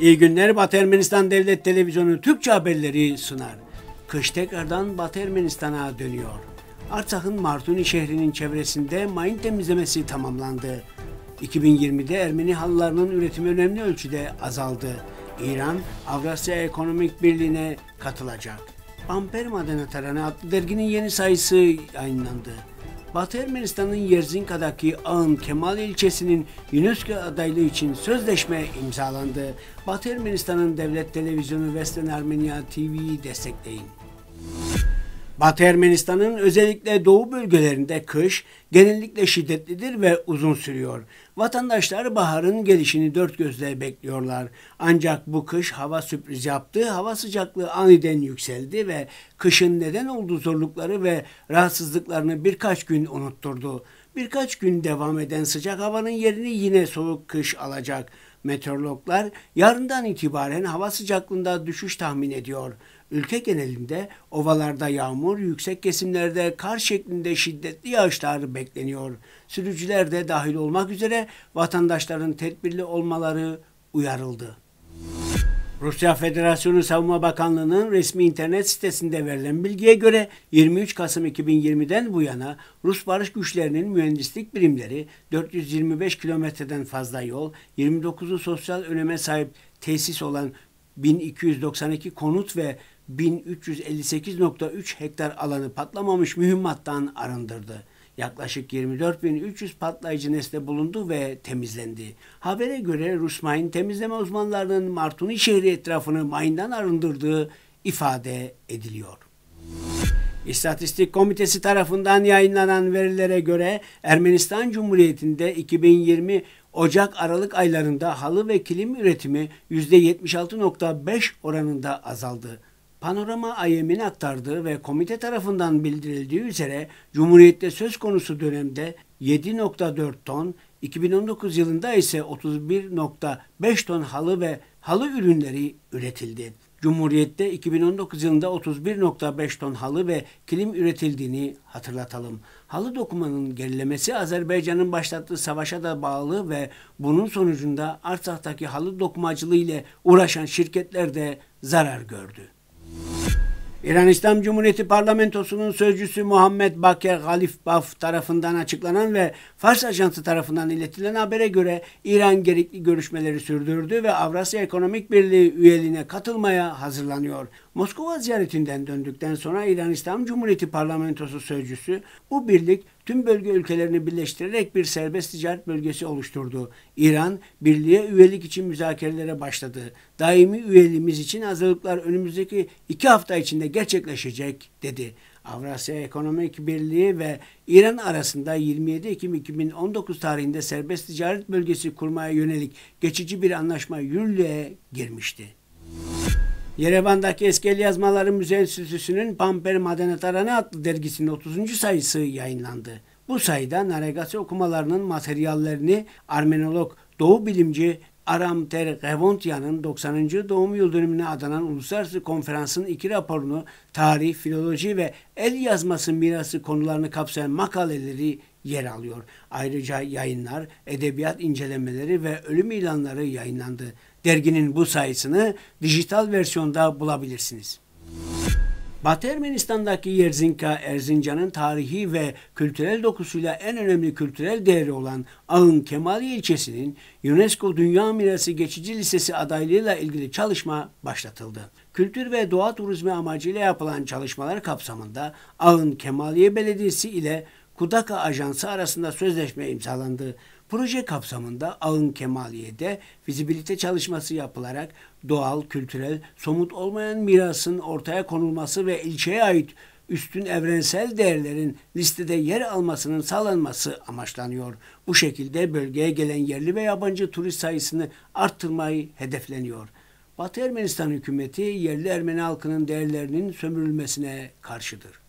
İyi günler Batı Ermenistan Devlet Televizyonu Türkçe haberleri sunar. Kış tekrardan Batı Ermenistan'a dönüyor. Artsakh'ın Martuni şehrinin çevresinde mayın temizlemesi tamamlandı. 2020'de Ermeni halılarının üretimi önemli ölçüde azaldı. İran, Avrasya Ekonomik Birliği'ne katılacak. Amper Madene Taranı adlı derginin yeni sayısı yayınlandı. Batı Ermenistan'ın Yerzinka'daki Ağın Kemal ilçesinin UNESCO adaylığı için sözleşme imzalandı. Batı Ermenistan'ın devlet televizyonu Western Armenia TV'yi destekleyin. Batı Ermenistan'ın özellikle doğu bölgelerinde kış genellikle şiddetlidir ve uzun sürüyor. Vatandaşlar baharın gelişini dört gözle bekliyorlar. Ancak bu kış hava sürpriz yaptı, hava sıcaklığı aniden yükseldi ve kışın neden olduğu zorlukları ve rahatsızlıklarını birkaç gün unutturdu. Birkaç gün devam eden sıcak havanın yerini yine soğuk kış alacak. Meteorologlar yarından itibaren hava sıcaklığında düşüş tahmin ediyor. Ülke genelinde ovalarda yağmur, yüksek kesimlerde kar şeklinde şiddetli yağışlar bekleniyor. Sürücüler de dahil olmak üzere vatandaşların tedbirli olmaları uyarıldı. Rusya Federasyonu Savunma Bakanlığı'nın resmi internet sitesinde verilen bilgiye göre 23 Kasım 2020'den bu yana Rus barış güçlerinin mühendislik birimleri 425 kilometreden fazla yol, 29'u sosyal öneme sahip tesis olan 1292 konut ve 1358.3 hektar alanı patlamamış mühimmattan arındırdı. Yaklaşık 24.300 patlayıcı nesne bulundu ve temizlendi. Habere göre Rusmayın temizleme uzmanlarının Martuni şehri etrafını mayından arındırdığı ifade ediliyor. İstatistik Komitesi tarafından yayınlanan verilere göre Ermenistan Cumhuriyeti'nde 2020 Ocak-Aralık aylarında halı ve kilim üretimi %76.5 oranında azaldı. Panorama IM'in aktardığı ve komite tarafından bildirildiği üzere Cumhuriyet'te söz konusu dönemde 7.4 ton, 2019 yılında ise 31.5 ton halı ve halı ürünleri üretildi. Cumhuriyette 2019 yılında 31.5 ton halı ve kilim üretildiğini hatırlatalım. Halı dokumanın gerilemesi Azerbaycan'ın başlattığı savaşa da bağlı ve bunun sonucunda Artsak'taki halı dokumacılığı ile uğraşan şirketler de zarar gördü. İran İslam Cumhuriyeti Parlamentosu'nun sözcüsü Muhammed Baker Galif Baf tarafından açıklanan ve Fars Ajansı tarafından iletilen habere göre İran gerekli görüşmeleri sürdürdü ve Avrasya Ekonomik Birliği üyeliğine katılmaya hazırlanıyor. Moskova ziyaretinden döndükten sonra İran İslam Cumhuriyeti Parlamentosu Sözcüsü bu birlik tüm bölge ülkelerini birleştirerek bir serbest ticaret bölgesi oluşturdu. İran birliğe üyelik için müzakerelere başladı. Daimi üyeliğimiz için hazırlıklar önümüzdeki iki hafta içinde gerçekleşecek dedi. Avrasya Ekonomik Birliği ve İran arasında 27 Ekim 2019 tarihinde serbest ticaret bölgesi kurmaya yönelik geçici bir anlaşma yürürlüğe girmişti. Yerevan'daki eski yazmaları müze enstitüsünün Pamper Madeniyet Aranı adlı dergisinin 30. sayısı yayınlandı. Bu sayıda naregasi okumalarının materyallerini Armenolog, Doğu bilimci Aram Ter Revontyan'ın 90. doğum yıl dönümüne adanan Uluslararası Konferans'ın iki raporunu tarih, filoloji ve el yazması mirası konularını kapsayan makaleleri yer alıyor. Ayrıca yayınlar, edebiyat incelemeleri ve ölüm ilanları yayınlandı. Derginin bu sayısını dijital versiyonda bulabilirsiniz. Batı Ermenistan'daki Yerzinka, Erzincan'ın tarihi ve kültürel dokusuyla en önemli kültürel değeri olan Ağın Kemali ilçesinin UNESCO Dünya Mirası Geçici Lisesi adaylığıyla ilgili çalışma başlatıldı. Kültür ve doğa turizmi amacıyla yapılan çalışmalar kapsamında Ağın Kemaliye Belediyesi ile Kudaka Ajansı arasında sözleşme imzalandı. Proje kapsamında Ağın Kemaliye'de fizibilite çalışması yapılarak doğal, kültürel, somut olmayan mirasın ortaya konulması ve ilçeye ait üstün evrensel değerlerin listede yer almasının sağlanması amaçlanıyor. Bu şekilde bölgeye gelen yerli ve yabancı turist sayısını arttırmayı hedefleniyor. Batı Ermenistan hükümeti yerli Ermeni halkının değerlerinin sömürülmesine karşıdır.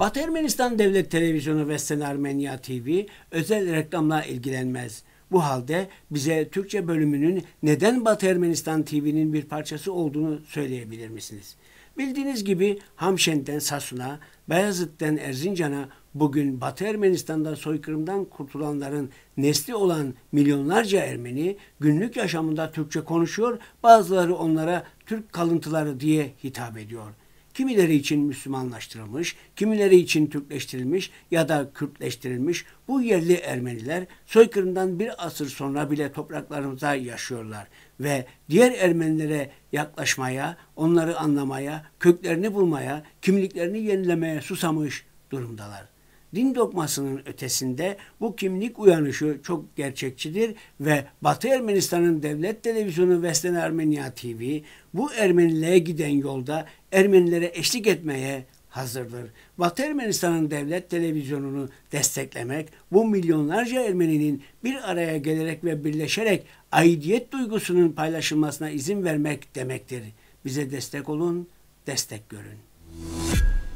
Batı Ermenistan Devlet Televizyonu ve Sen TV özel reklamla ilgilenmez. Bu halde bize Türkçe bölümünün neden Batı Ermenistan TV'nin bir parçası olduğunu söyleyebilir misiniz? Bildiğiniz gibi Hamşen'den Sasun'a, Beyazıt'tan Erzincan'a bugün Batı Ermenistan'da soykırımdan kurtulanların nesli olan milyonlarca Ermeni günlük yaşamında Türkçe konuşuyor, bazıları onlara Türk kalıntıları diye hitap ediyor.'' kimileri için Müslümanlaştırılmış, kimileri için Türkleştirilmiş ya da Kürtleştirilmiş bu yerli Ermeniler soykırımdan bir asır sonra bile topraklarımıza yaşıyorlar ve diğer Ermenilere yaklaşmaya, onları anlamaya, köklerini bulmaya, kimliklerini yenilemeye susamış durumdalar din dogmasının ötesinde bu kimlik uyanışı çok gerçekçidir ve Batı Ermenistan'ın devlet televizyonu Vesten Armenia TV bu Ermenilere giden yolda Ermenilere eşlik etmeye hazırdır. Batı Ermenistan'ın devlet televizyonunu desteklemek, bu milyonlarca Ermeninin bir araya gelerek ve birleşerek aidiyet duygusunun paylaşılmasına izin vermek demektir. Bize destek olun, destek görün.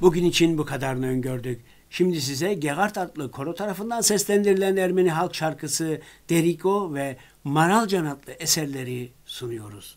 Bugün için bu kadarını öngördük. Şimdi size Gegart adlı koro tarafından seslendirilen Ermeni halk şarkısı Deriko ve Maralcan adlı eserleri sunuyoruz.